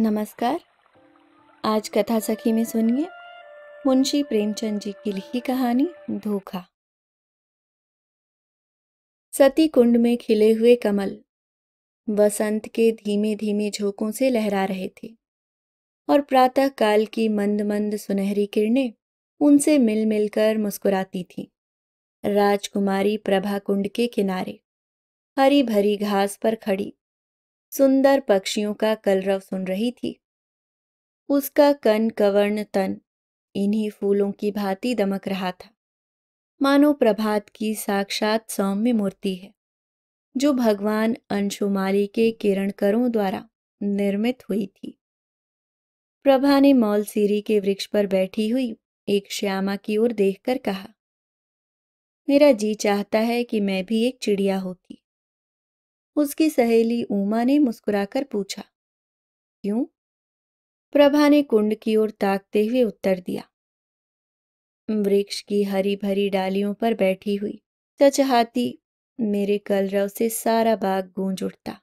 नमस्कार आज कथा सखी में सुनिए मुंशी प्रेमचंद जी की लिखी कहानी धोखा सती कुंड में खिले हुए कमल वसंत के धीमे धीमे झोंकों से लहरा रहे थे और प्रातः काल की मंद मंद सुनहरी किरणें उनसे मिल मिलकर मुस्कुराती थी राजकुमारी प्रभा कुंड के किनारे हरी भरी घास पर खड़ी सुंदर पक्षियों का कलरव सुन रही थी उसका कन कवर्ण तन इन्हीं फूलों की भांति दमक रहा था मानो प्रभात की साक्षात सौम्य मूर्ति है जो भगवान अंशुमाली के किरणकरों द्वारा निर्मित हुई थी प्रभा ने मौल सीरी के वृक्ष पर बैठी हुई एक श्यामा की ओर देखकर कहा मेरा जी चाहता है कि मैं भी एक चिड़िया होती उसकी सहेली उमा ने मुस्कुराकर पूछा क्यों प्रभा ने कुंड की ओर ताकते हुए उत्तर दिया वृक्ष की हरी भरी डालियों पर बैठी हुई चचहाती मेरे कलरव से सारा बाग गूंज उठता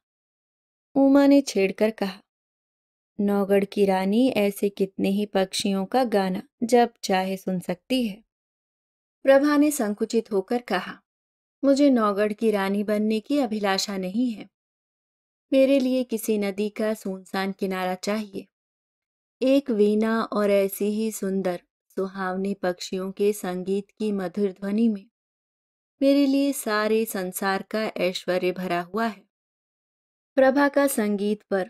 उमा ने छेड़कर कहा नौगढ़ की रानी ऐसे कितने ही पक्षियों का गाना जब चाहे सुन सकती है प्रभा ने संकुचित होकर कहा मुझे नौगढ़ की रानी बनने की अभिलाषा नहीं है मेरे लिए किसी नदी का सुनसान किनारा चाहिए एक वीणा और ऐसी ही सुंदर सुहावने पक्षियों के संगीत की मधुर ध्वनि में मेरे लिए सारे संसार का ऐश्वर्य भरा हुआ है प्रभा का संगीत पर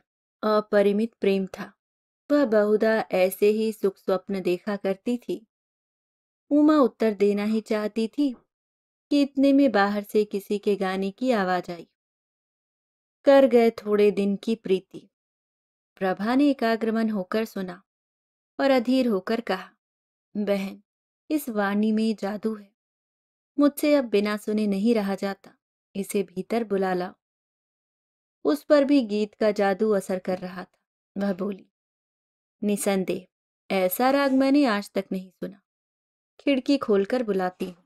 अपरिमित प्रेम था वह बहुधा ऐसे ही सुख स्वप्न देखा करती थी उमा उत्तर देना ही चाहती थी कि इतने में बाहर से किसी के गाने की आवाज आई कर गए थोड़े दिन की प्रीति प्रभा ने एकाग्रमन होकर सुना और अधीर होकर कहा बहन इस वाणी में जादू है मुझसे अब बिना सुने नहीं रहा जाता इसे भीतर बुला लाओ उस पर भी गीत का जादू असर कर रहा था वह बोली निसंदेह ऐसा राग मैंने आज तक नहीं सुना खिड़की खोलकर बुलाती हूँ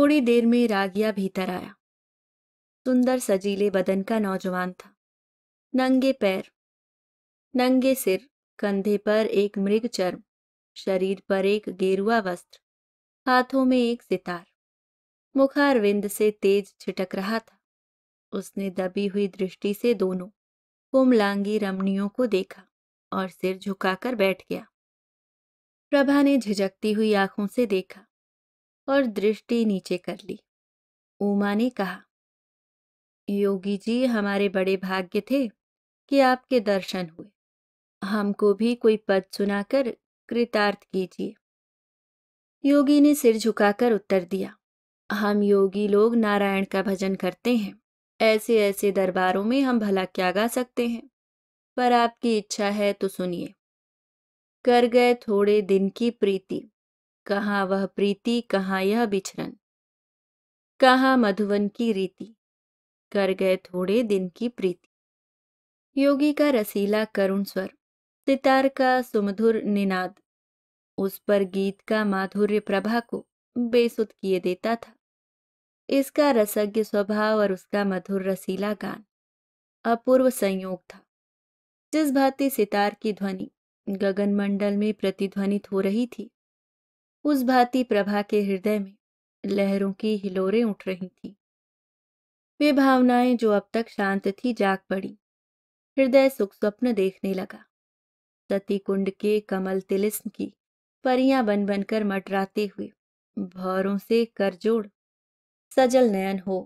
थोड़ी देर में रागिया भीतर आया सुंदर सजीले बदन का नौजवान था नंगे पैर नंगे सिर कंधे पर एक मृग चर्म शरीर पर एक गेरुआ वस्त्र हाथों में एक सितार मुखार विंद से तेज छिटक रहा था उसने दबी हुई दृष्टि से दोनों कुमलांगी रमणियों को देखा और सिर झुकाकर बैठ गया प्रभा ने झिझकती हुई आंखों से देखा और दृष्टि नीचे कर ली उमा ने कहा योगी जी हमारे बड़े भाग्य थे कि आपके दर्शन हुए हमको भी कोई पद सुनाकर कृतार्थ कीजिए योगी ने सिर झुकाकर उत्तर दिया हम योगी लोग नारायण का भजन करते हैं ऐसे ऐसे दरबारों में हम भला क्या गा सकते हैं पर आपकी इच्छा है तो सुनिए कर गए थोड़े दिन की प्रीति कहाँ वह प्रीति कहाँ यह बिछड़न कहाँ मधुवन की रीति कर गए थोड़े दिन की प्रीति योगी का रसीला करुण स्वर सितार का सुमधुर निनाद उस पर गीत का माधुर्य प्रभा को बेसुध किए देता था इसका रसज्ञ स्वभाव और उसका मधुर रसीला गान अपूर्व संयोग था जिस भांति सितार की ध्वनि गगनमंडल में प्रतिध्वनित हो रही थी उस भांति प्रभा के हृदय में लहरों की हिलोरें उठ रही थी वे भावनाएं जो अब तक शांत थी जाग पड़ी हृदय सुख स्वप्न देखने लगा सती कुंड के कमल तिलिस्म की परियां बन बनकर मटराते हुए भौरों से करजोड़ सजल नयन हो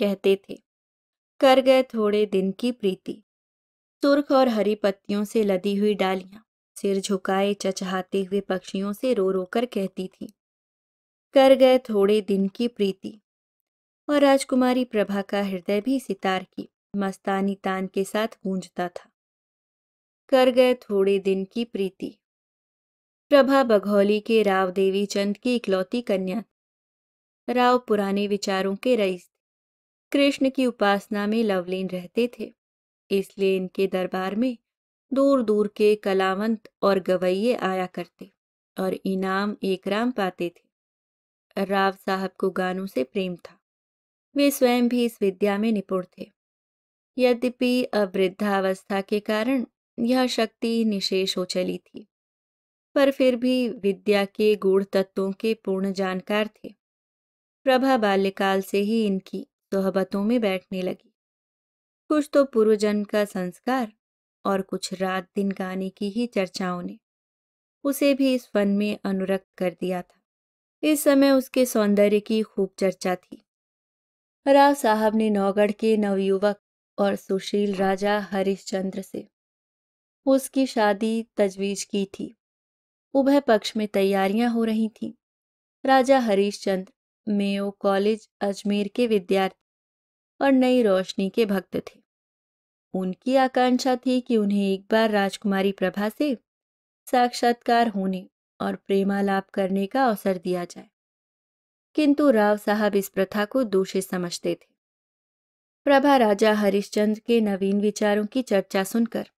कहते थे कर गए थोड़े दिन की प्रीति सुर्ख और हरी पत्तियों से लदी हुई डालियां सिर झुकाए चचहाते हुए पक्षियों से रो रो कर कहती थी कर गए थोड़े दिन की प्रीति और राजकुमारी प्रभा का हृदय भी सितार की मस्तानी तान के साथ गूंजता था कर गए थोड़े दिन की प्रीति प्रभा बघौली के राव देवी चंद की इकलौती कन्या राव पुराने विचारों के रईस कृष्ण की उपासना में लवलीन रहते थे इसलिए इनके दरबार में दूर दूर के कलावंत और गवैये आया करते और इनाम एकराम पाते थे राव साहब को गानों से प्रेम था वे स्वयं भी इस विद्या में निपुण थे यद्यपि अवृद्धावस्था के कारण यह शक्ति निशेष हो चली थी पर फिर भी विद्या के गूढ़ तत्वों के पूर्ण जानकार थे प्रभा बाल्यकाल से ही इनकी सोहबतों में बैठने लगी कुछ तो पूर्वजन का संस्कार और कुछ रात दिन गाने की ही चर्चाओं ने उसे भी इस फन में अनुरक्त कर दिया था इस समय उसके सौंदर्य की खूब चर्चा थी राव साहब ने नौगढ़ के नवयुवक और सुशील राजा हरिश्चंद्र से उसकी शादी तजवीज की थी उभय पक्ष में तैयारियां हो रही थीं राजा हरिश्चंद्र मेयो कॉलेज अजमेर के विद्यार्थी और नई रोशनी के भक्त थे उनकी आकांक्षा थी कि उन्हें एक बार राजकुमारी प्रभा से साक्षात्कार होने और प्रेमालाप करने का अवसर दिया जाए किंतु राव साहब इस प्रथा को दोषी समझते थे प्रभा राजा हरिश्चंद्र के नवीन विचारों की चर्चा सुनकर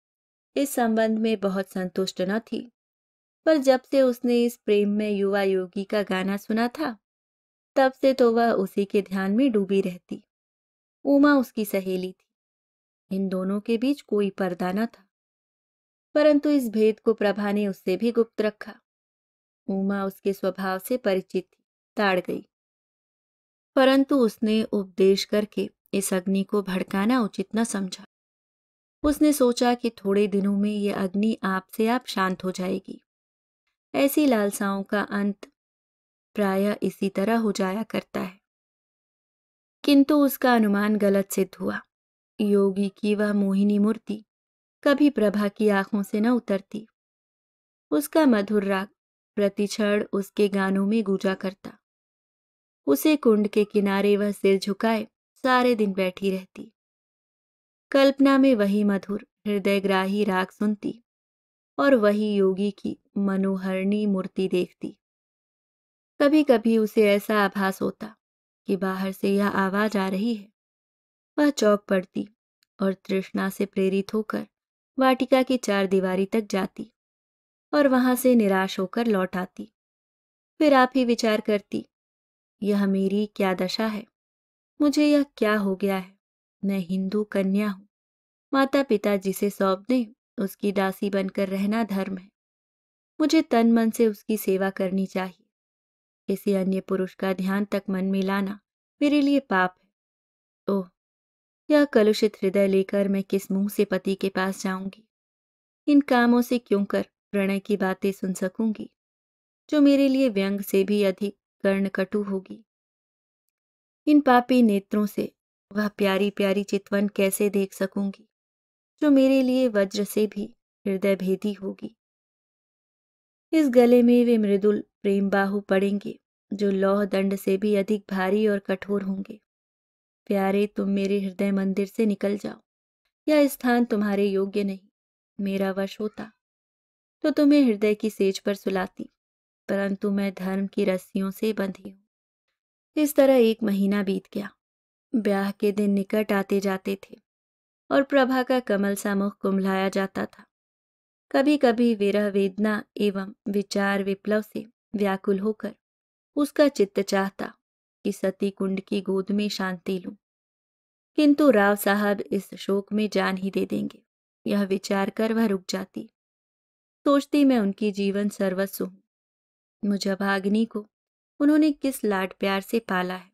इस संबंध में बहुत संतुष्ट न थी पर जब से उसने इस प्रेम में युवा योगी का गाना सुना था तब से तो वह उसी के ध्यान में डूबी रहती उमा उसकी सहेली थी इन दोनों के बीच कोई पर्दा न था परंतु इस भेद को प्रभा ने उससे भी गुप्त रखा उमा उसके स्वभाव से परिचित थी ताड़ गई परंतु उसने उपदेश करके इस अग्नि को भड़काना उचित न समझा उसने सोचा कि थोड़े दिनों में यह अग्नि आपसे आप शांत हो जाएगी ऐसी लालसाओं का अंत प्राय इसी तरह हो जाया करता है किंतु उसका अनुमान गलत सिद्ध हुआ योगी की वह मोहिनी मूर्ति कभी प्रभा की आंखों से न उतरती उसका मधुर राग प्रतिक्षण उसके गानों में गूंजा करता उसे कुंड के किनारे वह सिर झुकाए सारे दिन बैठी रहती कल्पना में वही मधुर हृदयग्राही राग सुनती और वही योगी की मनोहरणी मूर्ति देखती कभी कभी उसे ऐसा आभास होता कि बाहर से यह आवाज आ रही है वह चौक पड़ती और तृष्णा से प्रेरित होकर वाटिका की चार दीवारी तक जाती और वहां से निराश होकर लौट आती फिर आप ही विचार करती यह मेरी क्या दशा है मुझे यह क्या हो गया है मैं हिंदू कन्या हूं माता पिता जिसे सौंप दें उसकी दासी बनकर रहना धर्म है मुझे तन मन से उसकी सेवा करनी चाहिए किसी अन्य पुरुष का ध्यान तक मन में लाना मेरे लिए पाप है ओह या कलुषित हृदय लेकर मैं किस मुंह से पति के पास जाऊंगी इन कामों से क्यों कर प्रणय की बातें सुन सकूंगी जो मेरे लिए व्यंग से भी अधिक कर्णकटु होगी इन पापी नेत्रों से वह प्यारी प्यारी चितवन कैसे देख सकूंगी जो मेरे लिए वज्र से भी हृदय भेदी होगी इस गले में वे मृदुल प्रेम बाहु पड़ेंगे जो लौह दंड से भी अधिक भारी और कठोर होंगे प्यारे तुम मेरे हृदय मंदिर से निकल जाओ यह स्थान तुम्हारे योग्य नहीं मेरा वश होता तो तुम्हें हृदय की सेज पर सुलाती परंतु मैं धर्म की रस्सियों से बंधी हूं इस तरह एक महीना बीत गया ब्याह के दिन निकट आते जाते थे और प्रभा का कमल सा मुख कुंभलाया जाता था कभी कभी विरह वेदना एवं विचार विप्लव से व्याकुल होकर उसका चित्त चाहता की सती कुंड की गोद में शांति लूं किंतु राव साहब इस शोक में जान ही दे देंगे यह विचार कर वह रुक जाती सोचती मैं उनकी जीवन सर्वस्व हूं मुझे भागनी को उन्होंने किस लाड प्यार से पाला है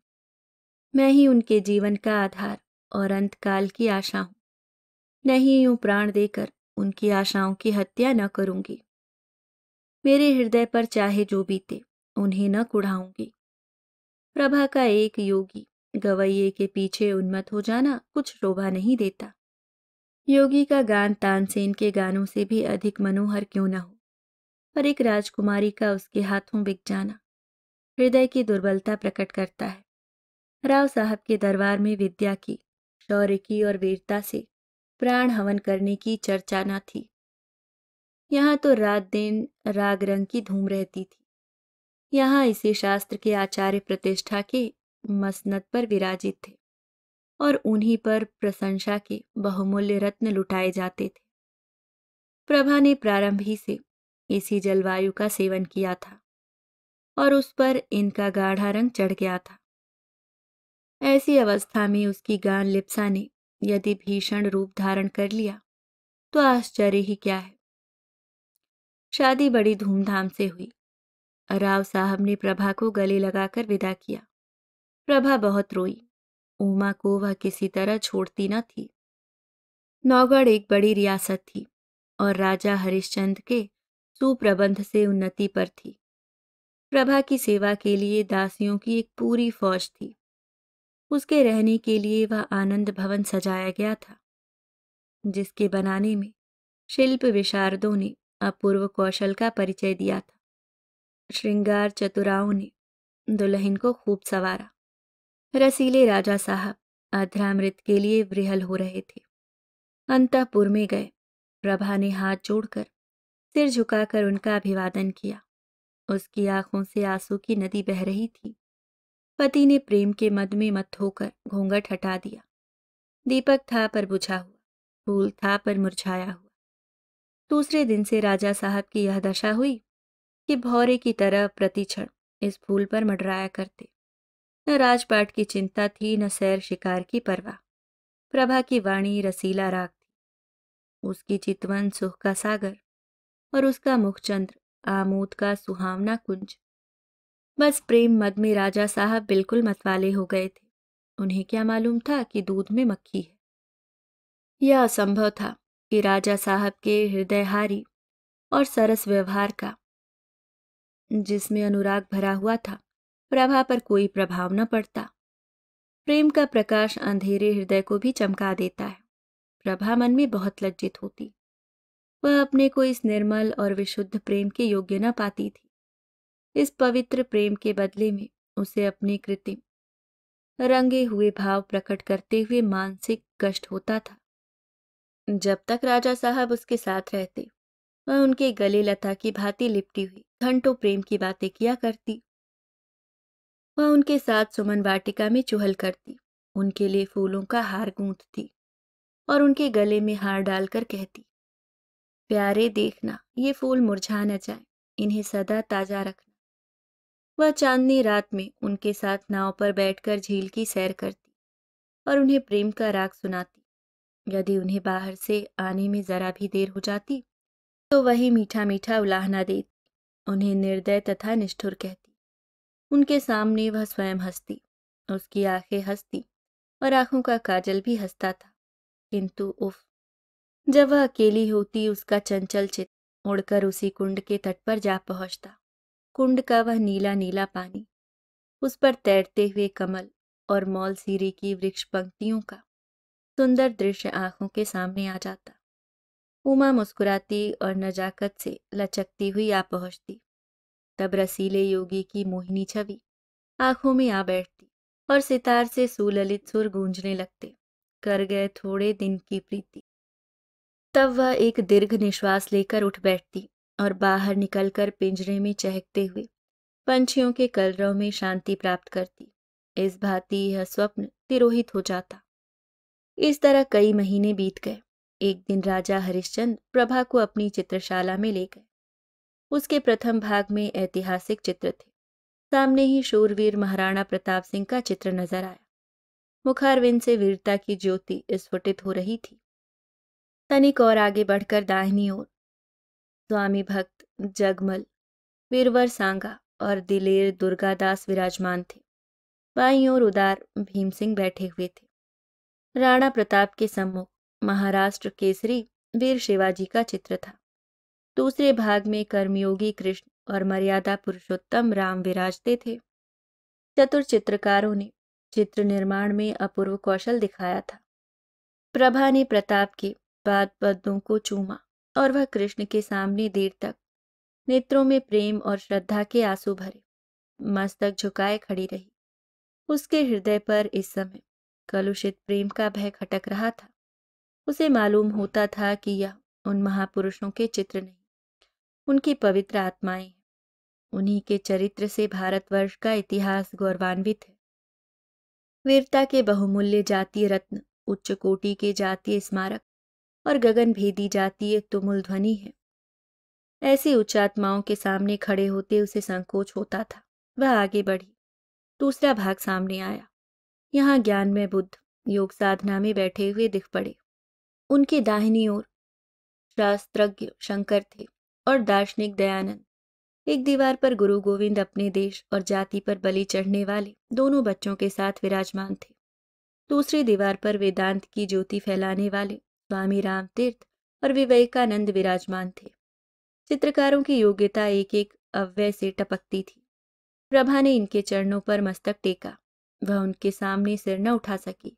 मैं ही उनके जीवन का आधार और अंतकाल की आशा हूं नहीं यूं प्राण देकर उनकी आशाओं की हत्या न करूंगी मेरे हृदय पर चाहे जो बीते उन्हें न कुढ़ाऊंगी प्रभा का एक योगी गवैये के पीछे उन्मत हो जाना कुछ शोभा नहीं देता योगी का गान तानसेन के गानों से भी अधिक मनोहर क्यों न हो पर एक राजकुमारी का उसके हाथों बिक जाना हृदय की दुर्बलता प्रकट करता है राव साहब के दरबार में विद्या की शौर्य की और वीरता से प्राण हवन करने की चर्चा न थी यहाँ तो रात दिन राग रंग की धूम रहती थी यहाँ इसी शास्त्र के आचार्य प्रतिष्ठा के मसनत पर विराजित थे और उन्हीं पर प्रशंसा के बहुमूल्य रत्न लुटाए जाते थे प्रभा ने प्रारंभ ही से इसी जलवायु का सेवन किया था और उस पर इनका गाढ़ा रंग चढ़ गया था ऐसी अवस्था में उसकी गान लिप्सा ने यदि भीषण रूप धारण कर लिया तो आश्चर्य ही क्या है शादी बड़ी धूमधाम से हुई राव साहब ने प्रभा को गले लगाकर विदा किया प्रभा बहुत रोई उमा को वह किसी तरह छोड़ती न थी नौगढ़ एक बड़ी रियासत थी और राजा हरिश्चंद के सुप्रबंध से उन्नति पर थी प्रभा की सेवा के लिए दासियों की एक पूरी फौज थी उसके रहने के लिए वह आनंद भवन सजाया गया था जिसके बनाने में शिल्प विशारदों ने अपूर्व कौशल का परिचय दिया था श्रृंगार चतुराओं ने दुल्हन को खूब सवारा रसीले राजा साहब अध्रामृत के लिए विरहल हो रहे थे अंतपुर में गए प्रभा ने हाथ जोड़कर सिर झुकाकर उनका अभिवादन किया उसकी आंखों से आंसू की नदी बह रही थी पति ने प्रेम के मद में मत होकर घोंघट हटा दिया दीपक था पर बुझा हुआ फूल था पर मुरझाया हुआ दूसरे दिन से राजा साहब की यह दशा हुई कि भौरे की तरह प्रतिक्षण इस फूल पर मडराया करते न राजपाट की चिंता थी न सैर शिकार की परवाह प्रभा की वाणी रसीला राग थी उसकी चितवन सुख का सागर और उसका मुख चंद्र आमोद का सुहावना कुंज बस प्रेम मद में राजा साहब बिल्कुल मतवाले हो गए थे उन्हें क्या मालूम था कि दूध में मक्खी है यह असंभव था कि राजा साहब के हृदयहारी और सरस व्यवहार का जिसमें अनुराग भरा हुआ था प्रभा पर कोई प्रभाव न पड़ता प्रेम का प्रकाश अंधेरे हृदय को भी चमका देता है प्रभा मन में बहुत लज्जित होती वह अपने को इस निर्मल और विशुद्ध प्रेम के योग्य न पाती थी इस पवित्र प्रेम के बदले में उसे अपने कृत्रिम रंगे हुए भाव प्रकट करते हुए मानसिक कष्ट होता था जब तक राजा साहब उसके साथ रहते वह उनके गले लता की भांति लिपटी हुई घंटों प्रेम की बातें किया करती वह उनके साथ सुमन वाटिका में चुहल करती उनके लिए फूलों का हार गूंथती और उनके गले में हार डालकर कहती प्यारे देखना ये फूल मुरझा न जाए इन्हें सदा ताजा रखना वह चांदनी रात में उनके साथ नाव पर बैठकर झील की सैर करती और उन्हें प्रेम का राग सुनाती यदि उन्हें बाहर से आने में जरा भी देर हो जाती तो वही मीठा मीठा उलाहना देती उन्हें निर्दय तथा निष्ठुर कहती उनके सामने वह स्वयं हंसती उसकी आंखें हंसती और आंखों का काजल भी हंसता था किंतु उफ जब वह अकेली होती उसका चंचल चित उड़कर उसी कुंड के तट पर जा पहुंचता कुंड का वह नीला नीला पानी उस पर तैरते हुए कमल और मौल सीरे की वृक्ष पंक्तियों का सुंदर दृश्य आंखों के सामने आ जाता उमा मुस्कुराती और नजाकत से लचकती हुई आ पहुंचती तब रसीले योगी की मोहिनी छवि आंखों में आ बैठती और सितार से सुललित सुर गूंजने लगते कर गए थोड़े दिन की प्रीति तब वह एक दीर्घ निश्वास लेकर उठ बैठती और बाहर निकलकर पिंजरे में चहकते हुए पंछियों के कलरव में शांति प्राप्त करती इस भांति यह स्वप्न तिरोहित हो जाता इस तरह कई महीने बीत गए एक दिन राजा हरिश्चंद्र प्रभा को अपनी चित्रशाला में ले गए उसके प्रथम भाग में ऐतिहासिक चित्र थे सामने ही शूरवीर महाराणा प्रताप सिंह का चित्र नजर आया मुखारविंद से वीरता की ज्योति स्फुटित हो रही थी तनिक और आगे बढ़कर दाहिनी ओर स्वामी भक्त जगमल वीरवर सांगा और दिलेर दुर्गादास विराजमान थे बाई और उदार भीम सिंह बैठे हुए थे राणा प्रताप के सम्मुख महाराष्ट्र केसरी वीर शिवाजी का चित्र था दूसरे भाग में कर्मयोगी कृष्ण और मर्यादा पुरुषोत्तम राम विराजते थे चतुर चित्रकारों ने चित्र निर्माण में अपूर्व कौशल दिखाया था प्रभा ने प्रताप के बाद पदों को चूमा और वह कृष्ण के सामने देर तक नेत्रों में प्रेम और श्रद्धा के आंसू भरे मस्तक झुकाए खड़ी रही उसके हृदय पर इस समय कलुषित प्रेम का भय खटक रहा था उसे मालूम होता था कि यह उन महापुरुषों के चित्र नहीं उनकी पवित्र आत्माएं उन्हीं के चरित्र से भारतवर्ष का इतिहास गौरवान्वित है वीरता के बहुमूल्य जातीय रत्न उच्च कोटि के जातीय स्मारक और गगन भेदी जातीय तुमुल ध्वनि है ऐसी उच्च आत्माओं के सामने खड़े होते उसे संकोच होता था वह आगे बढ़ी दूसरा भाग सामने आया यहाँ ज्ञान में बुद्ध योग साधना में बैठे हुए दिख पड़े उनके दाहिनी ओर शास्त्रज्ञ शंकर थे और दार्शनिक दयानंद एक दीवार पर गुरु गोविंद अपने देश और जाति पर बलि चढ़ने वाले दोनों बच्चों के साथ विराजमान थे दूसरी दीवार पर वेदांत की ज्योति फैलाने वाले स्वामी राम तीर्थ और विवेकानंद विराजमान थे चित्रकारों की योग्यता एक एक अव्यय से टपकती थी प्रभा ने इनके चरणों पर मस्तक टेका वह उनके सामने सिर न उठा सकी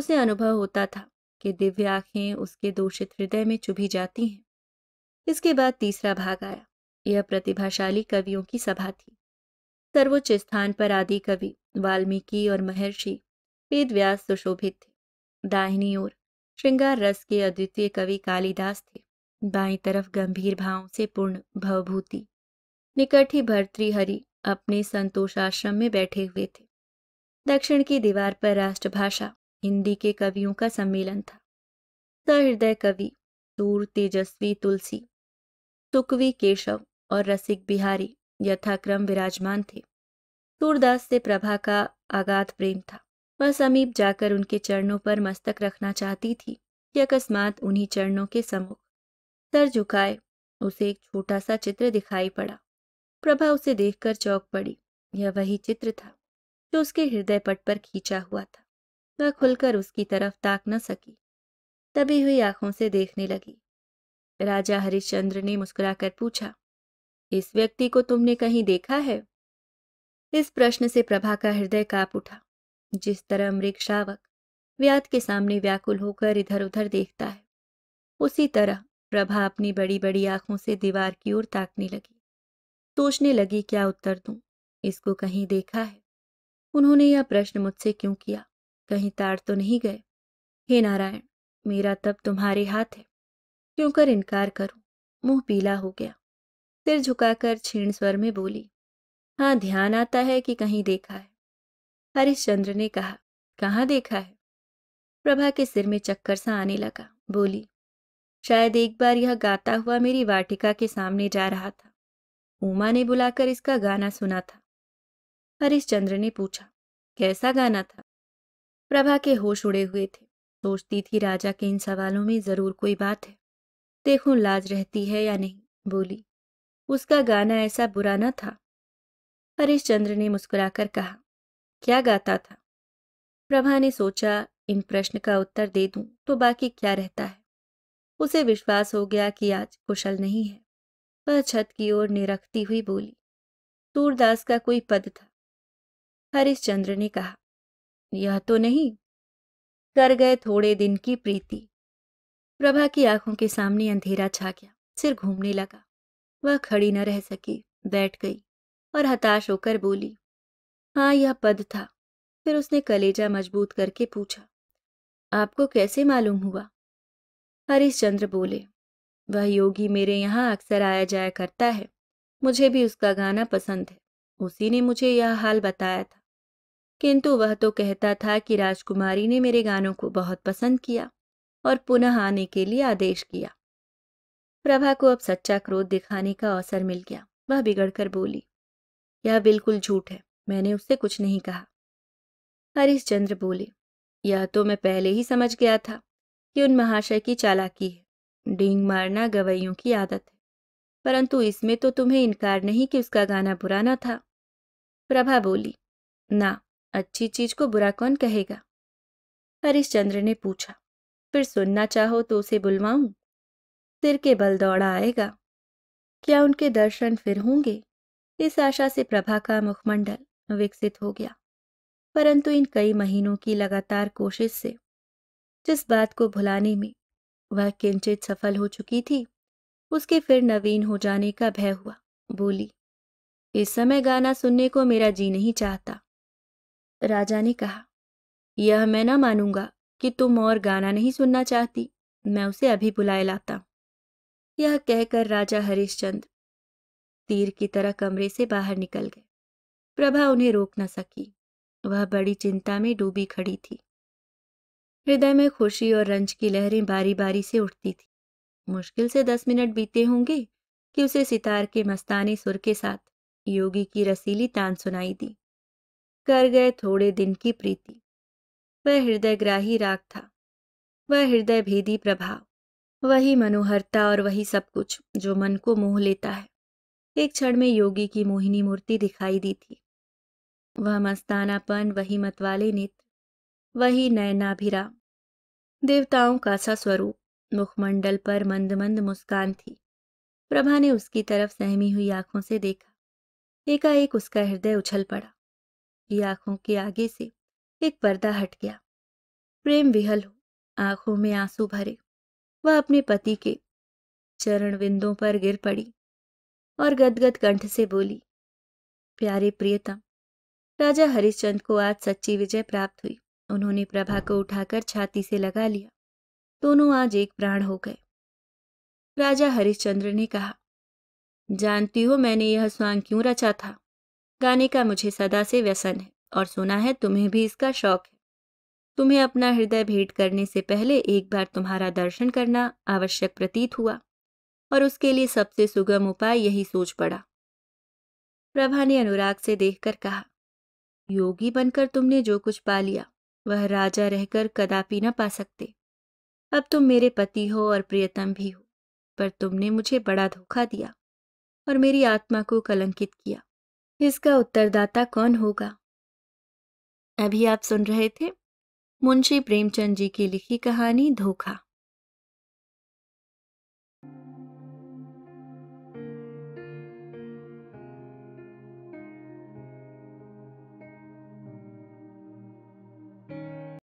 उसे अनुभव होता था कि दिव्य आंखें उसके दूषित हृदय में चुभी जाती हैं इसके बाद तीसरा भाग आया यह प्रतिभाशाली कवियों की सभा थी सर्वोच्च स्थान पर आदि कवि वाल्मीकि और महर्षि वेद व्यास सुशोभित थे दाहिनी ओर श्रृंगार रस के अद्वितीय कवि कालिदास थे बाई तरफ गंभीर भावों से पूर्ण भवभूति निकट ही भर्तृहरि अपने संतोषाश्रम में बैठे हुए थे दक्षिण की दीवार पर राष्ट्रभाषा हिंदी के कवियों का सम्मेलन था सहृदय कवि सूर तेजस्वी तुलसी सुकवी केशव और रसिक बिहारी यथाक्रम विराजमान थे सूरदास से प्रभा का आगात प्रेम था वह समीप जाकर उनके चरणों पर मस्तक रखना चाहती थी कि अकस्मात उन्हीं चरणों के सम्मुख सर झुकाए उसे एक छोटा सा चित्र दिखाई पड़ा प्रभा उसे देखकर चौक पड़ी यह वही चित्र था जो उसके हृदय पट पर खींचा हुआ था वह खुलकर उसकी तरफ ताक न सकी तभी हुई आंखों से देखने लगी राजा हरिश्चंद्र ने मुस्कुराकर पूछा इस व्यक्ति को तुमने कहीं देखा है इस प्रश्न से प्रभा का हृदय कांप उठा जिस तरह मृग शावक व्याध के सामने व्याकुल होकर इधर उधर देखता है उसी तरह प्रभा अपनी बड़ी बड़ी आंखों से दीवार की ओर ताकने लगी सोचने लगी क्या उत्तर दूं इसको कहीं देखा है उन्होंने यह प्रश्न मुझसे क्यों किया कहीं तार तो नहीं गए हे नारायण मेरा तब तुम्हारे हाथ है क्यों कर इनकार करूं मुंह पीला हो गया सिर झुकाकर छीण स्वर में बोली हाँ ध्यान आता है कि कहीं देखा है हरिश्चंद्र ने कहा कहाँ देखा है प्रभा के सिर में चक्कर सा आने लगा बोली शायद एक बार यह गाता हुआ मेरी वाटिका के सामने जा रहा था उमा ने बुलाकर इसका गाना सुना था हरिश्चंद्र ने पूछा कैसा गाना था प्रभा के होश उड़े हुए थे सोचती थी राजा के इन सवालों में जरूर कोई बात है देखो लाज रहती है या नहीं बोली उसका गाना ऐसा बुरा न था हरिश्चंद्र ने मुस्कुराकर कहा क्या गाता था प्रभा ने सोचा इन प्रश्न का उत्तर दे दूं तो बाकी क्या रहता है उसे विश्वास हो गया कि आज कुशल नहीं है वह छत की ओर निरखती हुई बोली सूरदास का कोई पद था हरिश्चंद्र ने कहा यह तो नहीं कर गए थोड़े दिन की प्रीति प्रभा की आंखों के सामने अंधेरा छा गया सिर घूमने लगा वह खड़ी न रह सकी बैठ गई और हताश होकर बोली हाँ यह पद था फिर उसने कलेजा मजबूत करके पूछा आपको कैसे मालूम हुआ हरिश्चंद्र बोले वह योगी मेरे यहाँ अक्सर आया जाया करता है मुझे भी उसका गाना पसंद है उसी ने मुझे यह हाल बताया था किंतु वह तो कहता था कि राजकुमारी ने मेरे गानों को बहुत पसंद किया और पुनः आने के लिए आदेश किया प्रभा को अब सच्चा क्रोध दिखाने का अवसर मिल गया वह बिगड़कर बोली यह बिल्कुल झूठ है मैंने उससे कुछ नहीं कहा हरिश्चंद्र बोले यह तो मैं पहले ही समझ गया था कि उन महाशय की चालाकी है डींग मारना गवैयों की आदत है परंतु इसमें तो तुम्हें इनकार नहीं कि उसका गाना पुराना था प्रभा बोली ना अच्छी चीज को बुरा कौन कहेगा हरिश्चंद्र ने पूछा फिर सुनना चाहो तो उसे बुलवाऊं सिर के बल दौड़ा आएगा क्या उनके दर्शन फिर होंगे इस आशा से प्रभा का मुखमंडल विकसित हो गया परंतु इन कई महीनों की लगातार कोशिश से जिस बात को भुलाने में वह किंचित सफल हो चुकी थी उसके फिर नवीन हो जाने का भय हुआ बोली इस समय गाना सुनने को मेरा जी नहीं चाहता राजा ने कहा यह मैं ना मानूंगा कि तुम और गाना नहीं सुनना चाहती मैं उसे अभी बुलाए लाता यह कहकर राजा हरिश्चंद तीर की तरह कमरे से बाहर निकल गए प्रभा उन्हें रोक न सकी वह बड़ी चिंता में डूबी खड़ी थी हृदय में खुशी और रंज की लहरें बारी बारी से उठती थी मुश्किल से दस मिनट बीते होंगे कि उसे सितार के मस्तानी सुर के साथ योगी की रसीली तान सुनाई दी कर गए थोड़े दिन की प्रीति वह हृदयग्राही राग था वह हृदय भेदी प्रभाव वही मनोहरता और वही सब कुछ जो मन को मोह लेता है एक क्षण में योगी की मोहिनी मूर्ति दिखाई दी थी वह मस्तानापन वही मतवाले नेत्र वही नयनाभिरा देवताओं का सा स्वरूप मुखमंडल पर मंद मंद मुस्कान थी प्रभा ने उसकी तरफ सहमी हुई आंखों से देखा एकाएक उसका हृदय उछल पड़ा की आंखों के आगे से एक पर्दा हट गया प्रेम विहल हो आंखों में आंसू भरे वह अपने पति के चरण बिंदों पर गिर पड़ी और गदगद कंठ से बोली प्यारे प्रियतम राजा हरिश्चंद को आज सच्ची विजय प्राप्त हुई उन्होंने प्रभा को उठाकर छाती से लगा लिया दोनों आज एक प्राण हो गए राजा हरिश्चंद्र ने कहा जानती हो मैंने यह स्वांग क्यों रचा था गाने का मुझे सदा से व्यसन है और सुना है तुम्हें भी इसका शौक है तुम्हें अपना हृदय भेंट करने से पहले एक बार तुम्हारा दर्शन करना आवश्यक प्रतीत हुआ और उसके लिए सबसे सुगम उपाय यही सोच पड़ा प्रभा ने अनुराग से देखकर कहा योगी बनकर तुमने जो कुछ पा लिया वह राजा रहकर कदापि न पा सकते अब तुम मेरे पति हो और प्रियतम भी हो पर तुमने मुझे बड़ा धोखा दिया और मेरी आत्मा को कलंकित किया इसका उत्तरदाता कौन होगा अभी आप सुन रहे थे मुंशी प्रेमचंद जी की लिखी कहानी धोखा